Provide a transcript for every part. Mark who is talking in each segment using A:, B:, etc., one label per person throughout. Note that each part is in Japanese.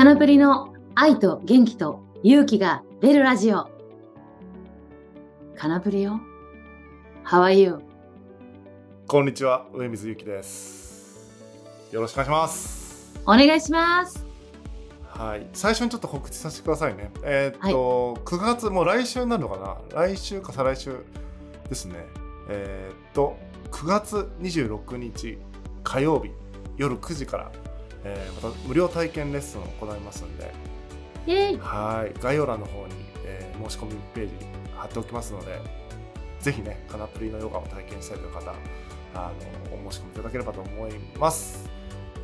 A: カナプリの愛と元気と勇気が出るラジオ。カナプリよ。How are you?
B: こんにちは、上水ゆきです。よろしくお願いします。
A: お願いします。
B: はい、最初にちょっと告知させてくださいね。えー、っと、はい、9月もう来週になるのかな来週か再来週ですね。えー、っと、9月26日火曜日夜9時からえー、また無料体験レッスンを行いますんではい概要欄の方に、えー、申し込みページ貼っておきますのでぜひねカナプリのヨガを体験したいという方あのお申し込みいただければと思います。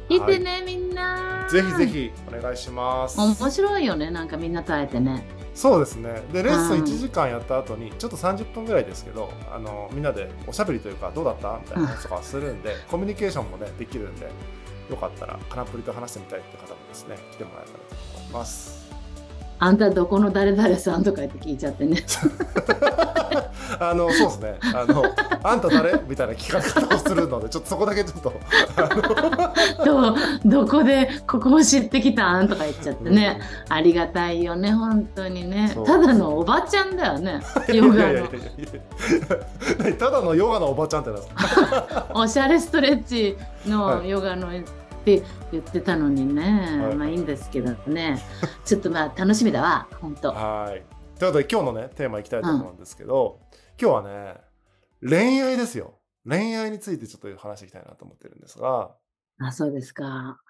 B: 見てね、
A: はい、みんなぜひぜ
B: ひお願いします面
A: 白いよねなんかみんなと会えてねそうですねでレッスン1時
B: 間やった後にちょっと30分ぐらいですけどあのみんなでおしゃべりというかどうだったみたいな話とかするんで コミュニケーションもねできるんでよかったらカナプリと話してみたいって方もですね来てもらえたらと思いま
A: す。あんたどこの誰々さんとか言って聞いちゃってね
B: あのそうですねあの「あんた誰?」みたいな企画をするのでちょっとそこだけちょっと
A: どどこでここを知ってきたんとか言っちゃってね、うん、ありがたいよね本当にねただのおばちゃんだよねヨガの
B: ただのヨガのおばちゃんってなんです
A: かおしゃれストレッチのヨガの、はいって言ってたのにね、はい、まあいいんですけどねちょっとまあ楽しみだわ本当はいということで今日のねテーマいきたいと思うんですけど、
B: うん、今日はね恋愛ですよ恋愛についてちょっと話していきたいなと思ってるんです
A: があそうですか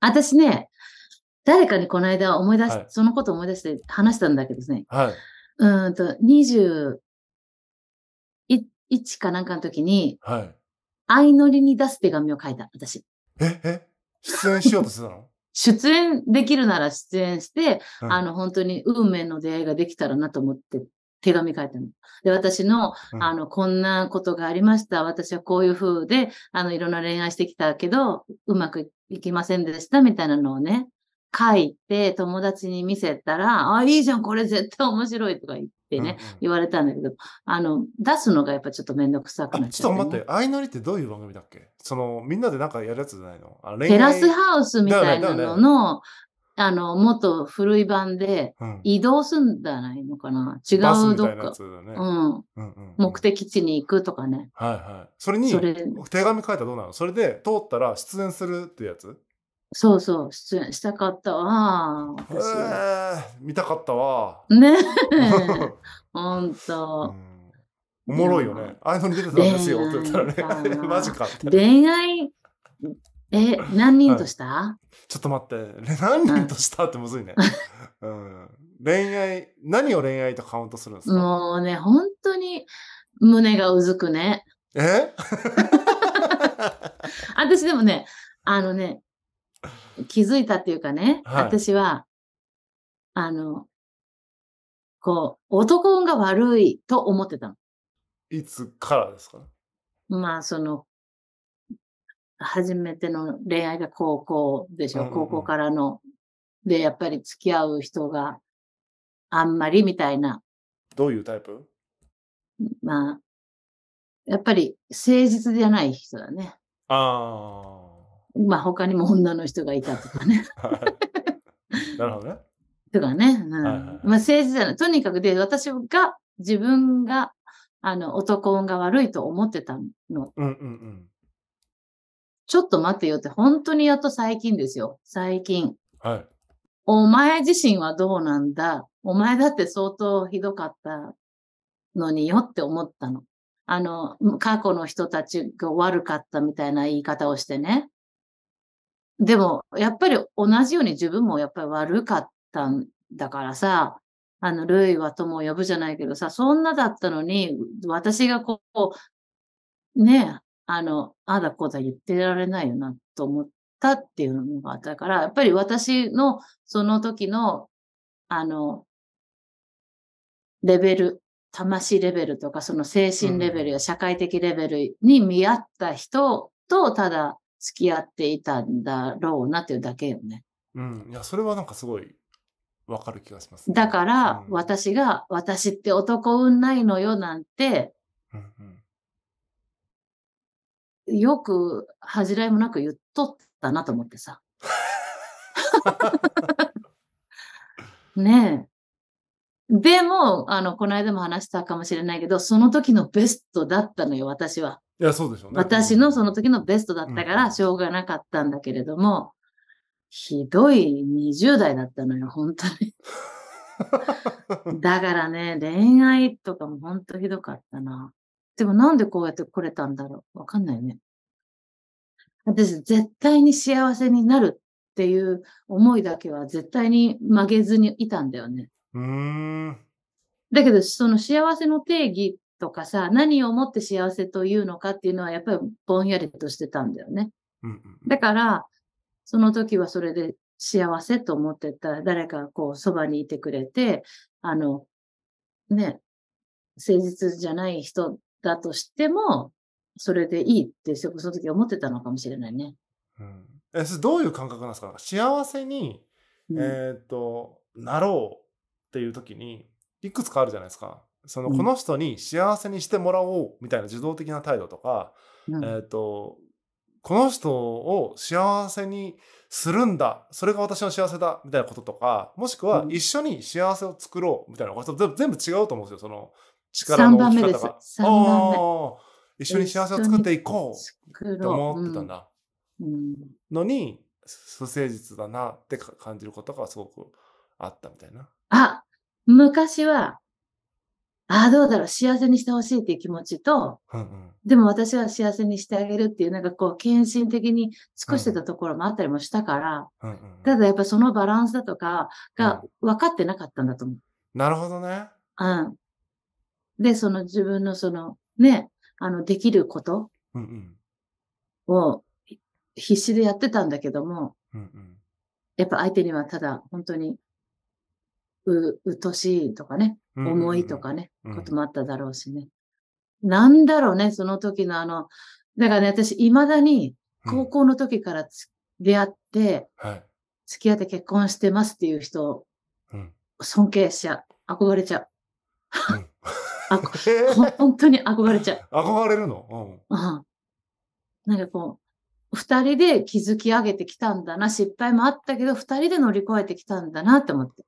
A: 私ね誰かにこの間思い出し、はい、そのこと思い出して話したんだけどね、はい、うんと21かなんかの時に、はい、相乗りに出す手紙を書いた私え、
B: え、出演しようとしてたの
A: 出演できるなら出演して、うん、あの、本当に運命の出会いができたらなと思って手紙書いたの。で、私の、あの、こんなことがありました。私はこういう風で、あの、いろんな恋愛してきたけど、うまくいきませんでした、みたいなのをね、書いて友達に見せたら、あ、いいじゃん、これ絶対面白いとか言っってね、うんうん、言われたんだけど、あの、出すのがやっぱちょっとめんどくさくなっちゃって、ね、ちょっと待って、相乗りってどういう番組だっけその、みんなでなんかやるやつじゃないのあテラスハウスみたいなのの、あの、もっと古い版で、移動すんじゃないのかな、うん、違うどっか、
B: うん、
A: 目的地に行くとかね。
B: はいはい。それに、れ手紙書いたらどうなのそれで、通ったら出演するってやつ
A: そうそう、出演したかったわ。
B: えー、見たかったわ。
A: ねえ。ほんと。
B: おもろいよね。ああいうのに出てたんですよって言ったらね。マジか恋
A: 愛、え、何人とした、はい、
B: ちょっと待って。何人としたってむずいね。うん、恋愛、何を恋愛とカウントするんですか
A: もうね、本当に胸がうずくね。え 私でもね、あのね、気づいたっていうかね、はい、私は、あの、こう、男運が悪いと思ってたの。
B: いつからですか
A: まあ、その、初めての恋愛が高校でしょ、うんうん、高校からの。で、やっぱり付き合う人があんまりみたいな。
B: どういうタイプ
A: まあ、やっぱり誠実じゃない人だね。ああ。まあ他にも女の人がいたとかね。なるほどね。とかね。うんはいはいまあ政治じゃない。とにかくで、私が、自分が、あの、男運が悪いと思ってたの。うんうんうんちょっと待ってよって、本当にやっと最近ですよ。最近。はい。お前自身はどうなんだお前だって相当ひどかったのによって思ったの。あの、過去の人たちが悪かったみたいな言い方をしてね。でも、やっぱり同じように自分もやっぱり悪かったんだからさ、あの、ルイは友を呼ぶじゃないけどさ、そんなだったのに、私がこう、ねえ、あの、あだこだ言ってられないよなと思ったっていうのがあったから、やっぱり私のその時の、あの、レベル、魂レベルとか、その精神レベルや社会的レベルに見合った人と、ただ付き合っていたんだろうなっていうだけよね。
B: うん。いや、それはなんかすごいわかる気がします、
A: ね、だから、うん、私が、私って男運ないのよなんて、うんうん、よく恥じらいもなく言っとったなと思ってさ。ねえ。でも、あの、この間も話したかもしれないけど、その時のベストだったのよ、私は。いや、そうでしょうね。私のその時のベストだったから、しょうがなかったんだけれども、ひどい20代だったのよ、本当に。だからね、恋愛とかも本当ひどかったな。でもなんでこうやって来れたんだろうわかんないね。私、絶対に幸せになるっていう思いだけは絶対に曲げずにいたんだよね。うん。だけど、その幸せの定義とかさ、何をもって幸せというのかっていうのは、やっぱりぼんやりとしてたんだよね。うんうんだから、その時はそれで幸せと思ってた誰かこうそばにいてくれて、あの、ね、誠実じゃない人だとしても、それでいいってその時思ってたのかもしれないね。う
B: ん、えどういう感覚なんですか
A: 幸せに、うん、え
B: っ、と、なろうっていう時にいくつかあるじゃないですか。そのこの人に幸せにしてもらおうみたいな受動的な態度とか、うん、えーと、この人を幸せにするんだそれが私の幸せだみたいなこととかもしくは一緒に幸せを作ろうみたいなこと全部違うと思うんですよその力の置き方が。一緒に幸せを作っていこうと思ってたんだ。うんうん、のに不誠実だなって感じることがすごくあったみたいな。
A: あ昔は、ああ、どうだろう、幸せにしてほしいっていう気持ちと、うんうん、でも私は幸せにしてあげるっていう、なんかこう、献身的に尽くしてたところもあったりもしたから、うんうんうん、ただやっぱそのバランスだとかが分かってなかったんだと思う。
B: うん、なるほどね。
A: うん。で、その自分のその、ね、あの、できることを必死でやってたんだけども、うんうん、やっぱ相手にはただ本当にう、うとしいとかね、思いとかね、こともあっただろうしね。なんだろうね、その時のあの、だからね、私、未だに、高校の時から出会って、はい、付き合って結婚してますっていう人を、尊敬しちゃう。憧れちゃう。本当に憧れちゃう。
B: 憧れるの
A: うん。なんかこう、二人で築き上げてきたんだな、失敗もあったけど、二人で乗り越えてきたんだなって思って。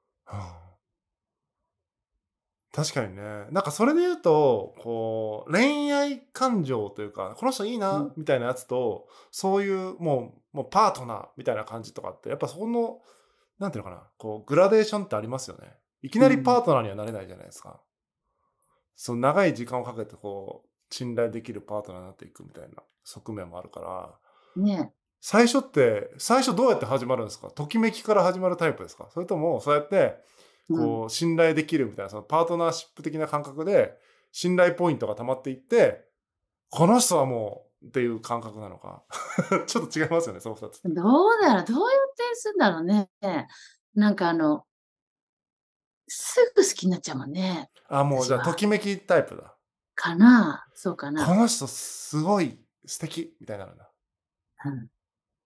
B: 確かにね。なんかそれで言うと、こう、恋愛感情というか、この人いいな、みたいなやつと、うん、そういう、もう、もうパートナーみたいな感じとかって、やっぱそこの、なんていうのかな、こう、グラデーションってありますよね。いきなりパートナーにはなれないじゃないですか。うん、その長い時間をかけて、こう、信頼できるパートナーになっていくみたいな側面もあるから。ね。最初って、最初どうやって始まるんですかときめきから始まるタイプですかそれとも、そうやって、こう信頼できるみたいな、そのパートナーシップ的な感覚で信頼ポイントがたまっていってこの人はもうっていう感覚なのか ちょっと違いますよねその2つ
A: どうだろうどうやってするんだろうねなんかあのすぐ好きになっちゃうもんね
B: あもうじゃあときめきタイ
A: プだかなそうかなこ
B: の人すごい素敵みたいなのだ、
A: うん、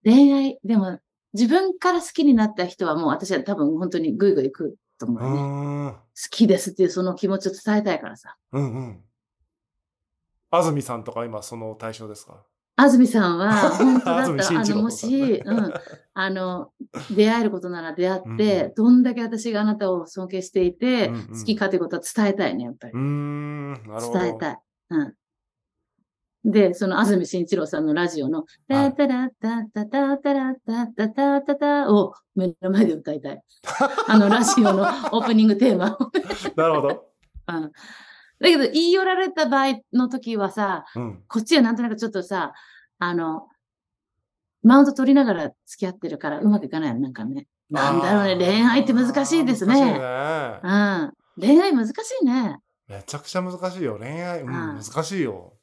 A: 恋愛でも自分から好きになった人はもう私は多分本当にグイグイ行くと思うね。好きですっていうその気持ちを伝えたいからさ。うん
B: うん。安住さんとか今その対象ですか
A: 安住さんは、本当だったら、あの、もし、うん、あの、出会えることなら出会って、うんうん、どんだけ私があなたを尊敬していて、うんうん、好きかということは伝えたいね、やっぱり。
B: 伝
A: えたい。うん。で、その安住紳一郎さんのラジオの、タタラタタタタラタタタタタを目の前で歌いたい。あのラジオのオープニングテーマをなるほど。だけど、言い寄られた場合の時はさ、こっちはなんとなくちょっとさ、あの、マウント取りながら付き合ってるからうまくいかないなんかね。なんだろうね、恋愛って難しいですね。ねう
B: ん。
A: 恋愛難しいね。
B: めちゃくちゃ難しいよ。恋愛、うん、難しいよ。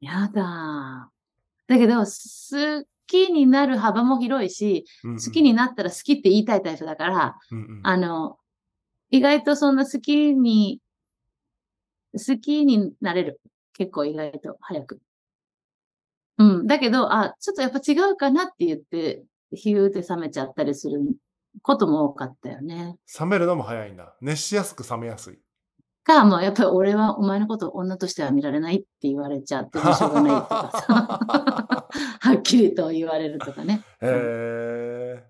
A: やだ。だけど、好きになる幅も広いし、うん好きになったら好きって言いたいタイプだから、うんうん、あの、意外とそんな好きに、好きになれる。結構意外と早く。うん。だけど、あ、ちょっとやっぱ違うかなって言って、ヒューって冷めちゃったりすることも多かったよね。
B: 冷めるのも早いんだ。熱しやすく冷めやすい。
A: か、まあ、やっぱり俺はお前のこと女としては見られないって言われちゃって、しょうがないと
B: かさ、
A: はっきりと言われるとかね。
B: へ、え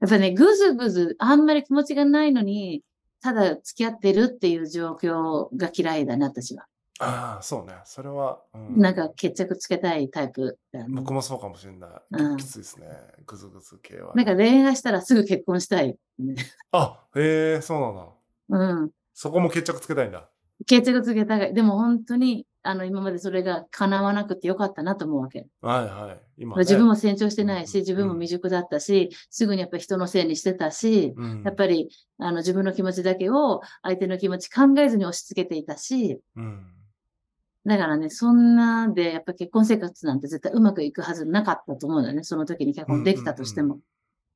A: やっぱね、ぐずぐず、あんまり気持ちがないのに、ただ付き合ってるっていう状況が嫌いだな、私は。ああ、そうね。それは、うん、なんか決着つけたいタイプ、ね、僕もそ
B: うかもしれない。うん、きついですね。ぐずぐず系は、なんか恋
A: 愛したらすぐ結婚したい。
B: あ、へえそうなんだ。うん。そこも決着つけたいんだ。
A: 決着つけたい。でも本当に、あの、今までそれが叶わなくてよかったなと思うわけ。
B: はいはい。今、ね、自分も成
A: 長してないし、自分も未熟だったし、うん、すぐにやっぱり人のせいにしてたし、うん、やっぱり、あの、自分の気持ちだけを相手の気持ち考えずに押し付けていたし、うん、だからね、そんなで、やっぱ結婚生活なんて絶対うまくいくはずなかったと思うんだよね。その時に結婚できたとしても。うんうんうん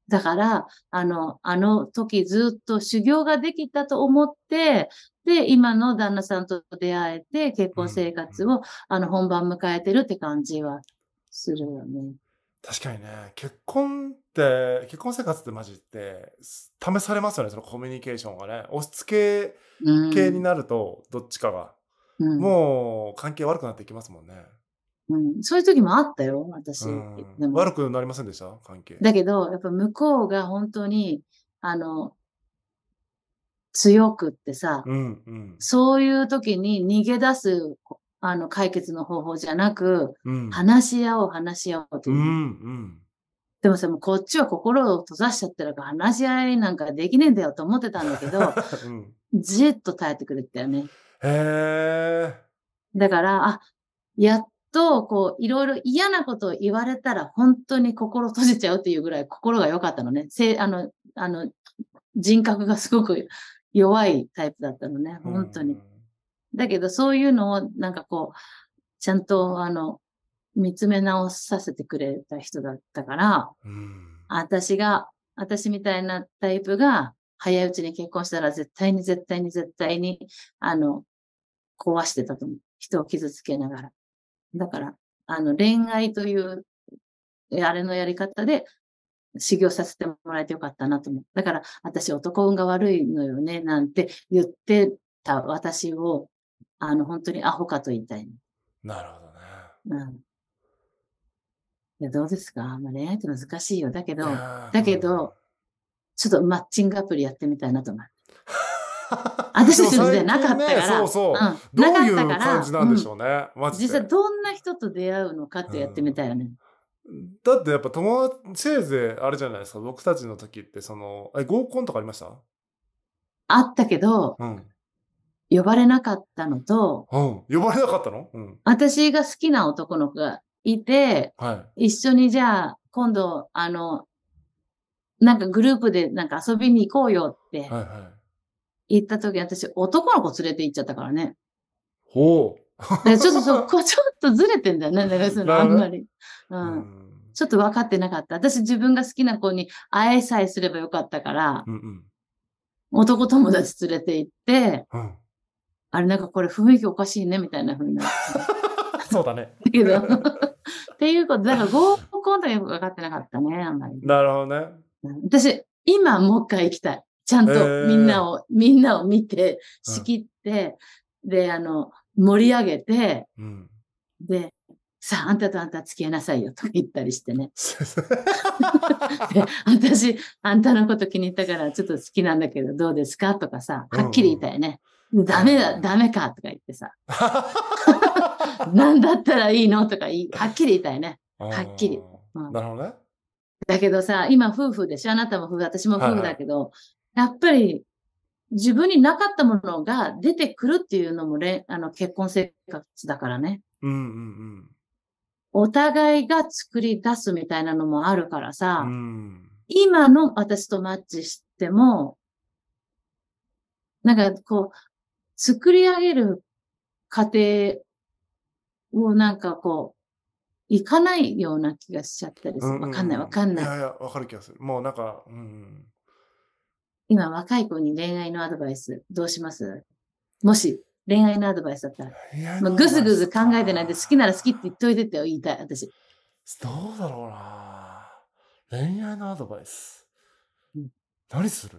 A: だから、あの、あの時ずっと修行ができたと思って、で、今の旦那さんと出会えて、結婚生活を、うんうん、あの、本番迎えてるって感じはするよ
B: ね。確かにね、結婚って、結婚生活ってマジって、試されますよね、そのコミュニケーションがね。押し付け系になると、どっちかが、うん、もう関係悪くなっていきますもんね。
A: うん、そういう時もあったよ、私。
B: でも悪くなりませんでした関係。だ
A: けど、やっぱ向こうが本当に、あの、強くってさ、うんうん、そういう時に逃げ出すあの解決の方法じゃなく、うん、話し合おう、話し合おうという。うんうんでもさ、もうこっちは心を閉ざしちゃってるから話し合いなんかできねえんだよと思ってたんだけど、うん、じっと耐えてくれてたよね。へ
B: え。
A: だから、あ、やっと、こう、いろいろ嫌なことを言われたら、本当に心閉じちゃうっていうぐらい心が良かったのね。せあの、あの、人格がすごく弱いタイプだったのね、本当に。だけど、そういうのを、なんかこう、ちゃんと、あの、見つめ直させてくれた人だったから、私が、私みたいなタイプが、早いうちに結婚したら、絶対に絶対に絶対に、あの、壊してたと思う。人を傷つけながら。だから、あの、恋愛という、あれのやり方で、修行させてもらえてよかったなと思う。だから、私男運が悪いのよね、なんて言ってた私を、あの、本当にアホかと言いたい。なるほどね。うん。いや、どうですか、まあ、恋愛って難しいよ。だけど、だけど、ちょっとマッチングアプリやってみたいなと思う。私たちの時代なかったから。そうそう。うん、なかったから。なんでしょうね。うん、実際どんな人と出会うのかってやってみたいよね。
B: うん、だってやっぱ友達、せいぜいあれじゃないですか。僕たちの時って、その、え、合コンとかあり
A: ましたあったけど、うん、呼ばれなかったのと、
B: うん、呼ばれなかったの、うん、
A: 私が好きな男の子がいて、はい、一緒にじゃあ、今度、あの、なんかグループでなんか遊びに行こうよって、はいはい行った時、私、男の子連れて行っちゃったからね。ほう。ちょっとそこ、ちょっとずれてんだよね、かあんまり。うん。ちょっと分かってなかった。私自分が好きな子に会えさえすればよかったから、うんうん、男友達連れて行って、うん、あれなんかこれ雰囲気おかしいね、みたいなふうになって。そうだね。だけど、っていうこと、だから合コンとかよく分かってなかったね、あんまり。
B: なるほどね。
A: 私、今もう一回行きたい。ちゃんとみんなを、えー、みんなを見て、仕切って、うん、で、あの、盛り上げて、うん、で、さあ、あんたとあんた付き合いなさいよと言ったりしてね。で私、あんたのこと気に入ったからちょっと好きなんだけどどうですかとかさ、はっきり言いたいね。うんうん、ダメだ、ダメかとか言ってさ。なんだったらいいのとかはっきり言いたいね。はっきり。うん、なるほどね。だけどさ、今夫婦でしょあなたも夫婦、私も夫婦だけど、はいはい、やっぱり自分になかったものが出てくるっていうのもれ、あの、結婚生活だからね。う
B: んうんうん。
A: お互いが作り出すみたいなのもあるからさ、うん、今の私とマッチしても、なんかこう、作り上げる過程をなんかこう、いかないような気がしちゃったりする。わかんないわかんない。いやいや、
B: わかる気がする。もうなんか、うん。
A: 今若い子に恋愛のアドバイスどうしますもし恋愛のアドバイスだったら。まあ、ぐずぐず考えてないで好きなら好きって言っといてって言いたい、私。ど
B: うだろうな恋愛のアドバイス。うん、何するい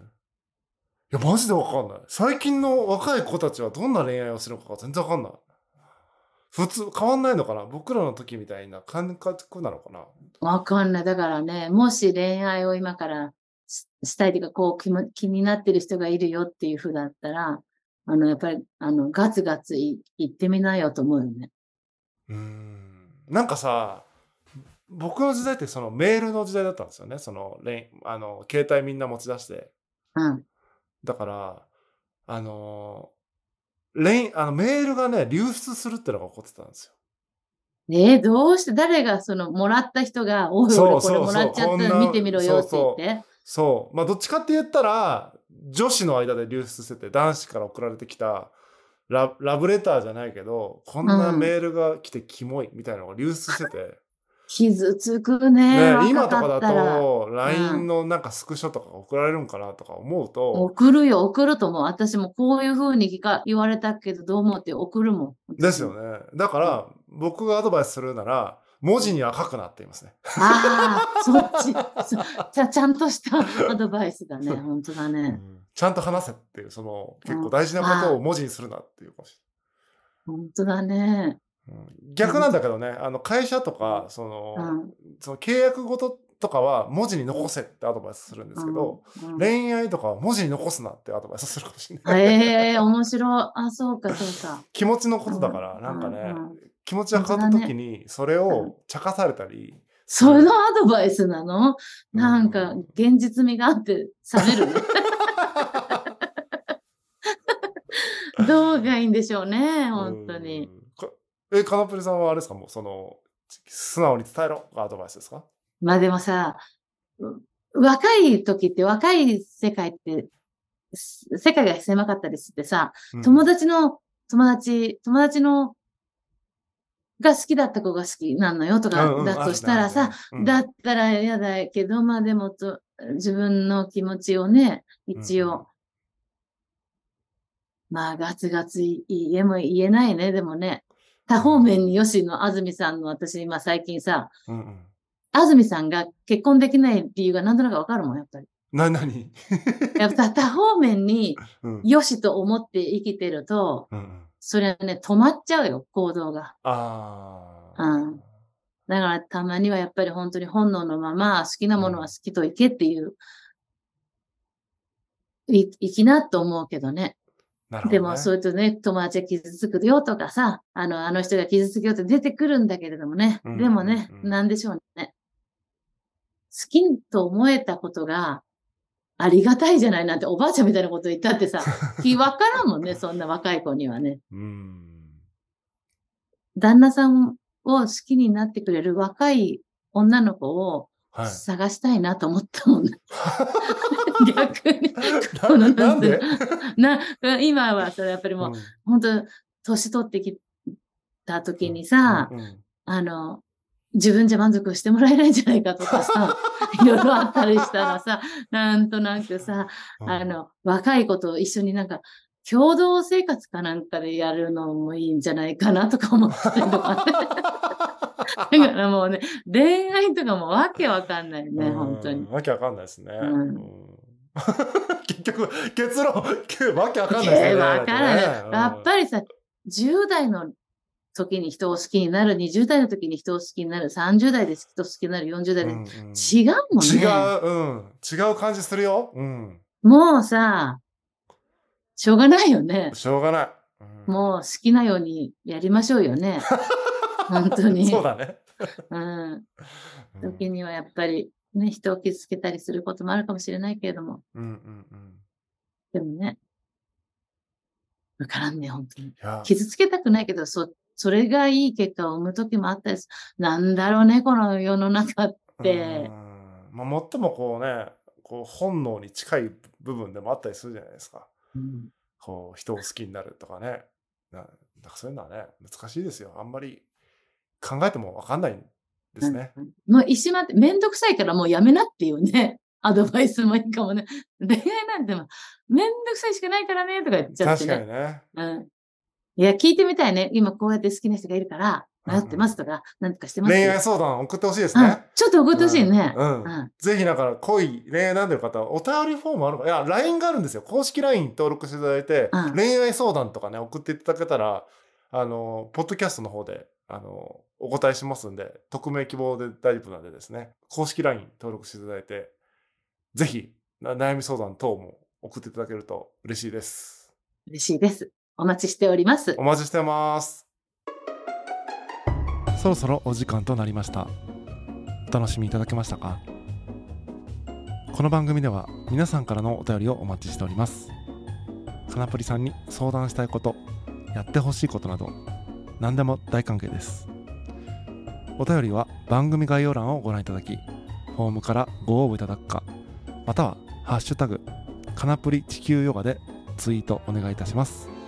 B: や、マジでわかんない。最近の若い子たちはどんな恋愛をするのか全然わかんない。普通、変わんないのかな僕らの時みたいな感覚なのかな
A: わかんない。だからね、もし恋愛を今からしたいというか、こう気も、気になってる人がいるよっていうふうだったら、あの、やっぱり、あの、ガツガツい行ってみなよと思うよね。う
B: ん。なんかさ、僕の時代ってそのメールの時代だったんですよね。その、あの、携帯みんな持ち出して。うん。だから、あの、レイあのメールがね、流出するってのが起こってたんですよ。
A: えどうして誰がそのもらった人が、おいおいこれもらっちゃった見てみろよって言って。そうそう
B: そう。まあ、どっちかって言ったら、女子の間で流出してて、男子から送られてきたラ、ラブレターじゃないけど、こんなメールが来てキモいみたいなのが流出してて。うん、
A: 傷つくね。ね今とかだと、
B: LINE のなんかスクショとか送られるんかなとか思うと。うん、
A: 送るよ、送ると思う。私もこういうふうに聞か言われたけど、どう思って送るも
B: ん。ですよね。だから、僕がアドバイスするなら、文字に赤くなっていますね。
A: ああ、そっちちゃ。ちゃんとしたアドバイスだね。本当だね、
B: うん、ちゃんと話せっていう、その結構大事なことを文字にするなっていう
A: 本当だね。
B: 逆なんだけどね、あの会社とか、その、その契約ごととかは文字に残せってアドバイスするんですけど、恋愛とかは文字に残すなってアドバイスするかもしれな
A: い。ええー、面白い。あ、そうか、そうか。
B: 気持ちのことだから、なんかね、気持ちが変わった時にそれを茶化されたり、ね、
A: そのアドバイスなの、なんか現実味があって冷めるねどうがいいんでしょうね本
B: 当にえかナぷりさんはあれですかもうその素直に伝えろアドバイスで
A: すかまあでもさ若い時って若い世界って世界が狭かったりしてさ、友達の友達、友達のが好きだった子が好きなのよとか、だとしたらさ、うん、だったら嫌だけど、まあでもと、自分の気持ちをね、一応、うん、まあガツガツ言えも言えないね、でもね。多方面に吉野安住さんの私、今最近さ、安住さんが結婚できない理由が何となくわかるもん、やっぱり。な、なにやっぱ多方面によしと思って生きてると、うんうんそれはね、止まっちゃうよ、行動が。
B: あ
A: あ。うん。だからたまにはやっぱり本当に本能のまま好きなものは好きといけっていう、うん、い、いきなと思うけどね。どねでも、そういうとね、友達が傷つくよとかさ、あの、あの人が傷つくよって出てくるんだけれどもね。でもね、な、うんでしょうね。好きと思えたことが、ありがたいじゃないなんておばあちゃんみたいなこと言ったってさ、気 わからんもんね、そんな若い子にはね。旦那さんを好きになってくれる若い女の子を探したいなと思ったもんね。はい、逆に。こなんでな今はそれやっぱりもう、うん、本当年取ってきた時にさ、うんうん、あの、自分じゃ満足してもらえないんじゃないかとかさ、いろいろあったりしたらさ、なんとなくさ、あの、若い子と一緒になんか、共同生活かなんかでやるのもいいんじゃないかなとか思ってとかね。だからもうね、恋愛とかもわけわかんないね、本
B: 当に。わけわかんないですね。うん 結局、結論、わけわかんないですね。わからない。やっ
A: ぱりさ、10代の時に人を好きになる、20代の時に人を好きになる、30代で人を好きになる、40代で、うんうん、違うもんね。違う、
B: うん。違う感じするよ。うん。
A: もうさ、しょうがないよね。しょうがない。うん、もう好きなようにやりましょうよね。本当に。そうだね。うん。時にはやっぱり、ね、人を傷つけたりすることもあるかもしれないけれども。うんうんうん。でもね、わからんね、本当に。傷つけたくないけど、そそれがいい結果を生む時もあったです。なんだろうね、この世の中って。
B: まあ、最もこうね、こう本能に近い部分でもあったりするじゃないですか。うん、こう人を好きになるとかね。なんかそういうのはね、難しいですよ。あんまり考えても分かんないんですね。もう
A: 石間って面倒くさいからもうやめなっていうね。アドバイスもいいかもね。恋愛なんてめんどくさいしかないからね、とか言っちゃって、ね、確かにね。うん。いや、聞いてみたいね。今こうやって好きな人がいるから、迷ってますとか、なんとかしてます。恋愛相
B: 談送ってほしいですね。
A: ちょっと送ってほしいね。う
B: ん。ぜひ、だから、恋、恋愛なんでる方、お便りフォームあるかいや、LINE があるんですよ。公式 LINE 登録していただいて、恋愛相談とかね、送っていただけたら、あの、ポッドキャストの方で、あの、お答えしますんで、匿名希望で大丈夫なんでですね、公式 LINE 登録していただいて、ぜひ、悩み相談等も送っていただけると嬉しいです。
A: 嬉しいです。お待ちしております。お待ちしてま
B: す。そろそろお時間となりました。お楽しみいただけましたかこの番組では皆さんからのお便りをお待ちしております。かなぷりさんに相談したいこと、やってほしいことなど、何でも大歓迎です。お便りは番組概要欄をご覧いただき、フォームからご応募いただくか、またはハッシュタグ、かなぷり地球ヨガでツイートお願いいたします。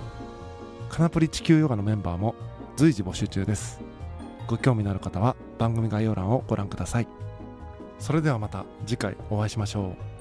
B: カナプリ地球ヨガのメンバーも随時募集中ですご興味のある方は番組概要欄をご覧くださいそれではまた次回お会いしましょう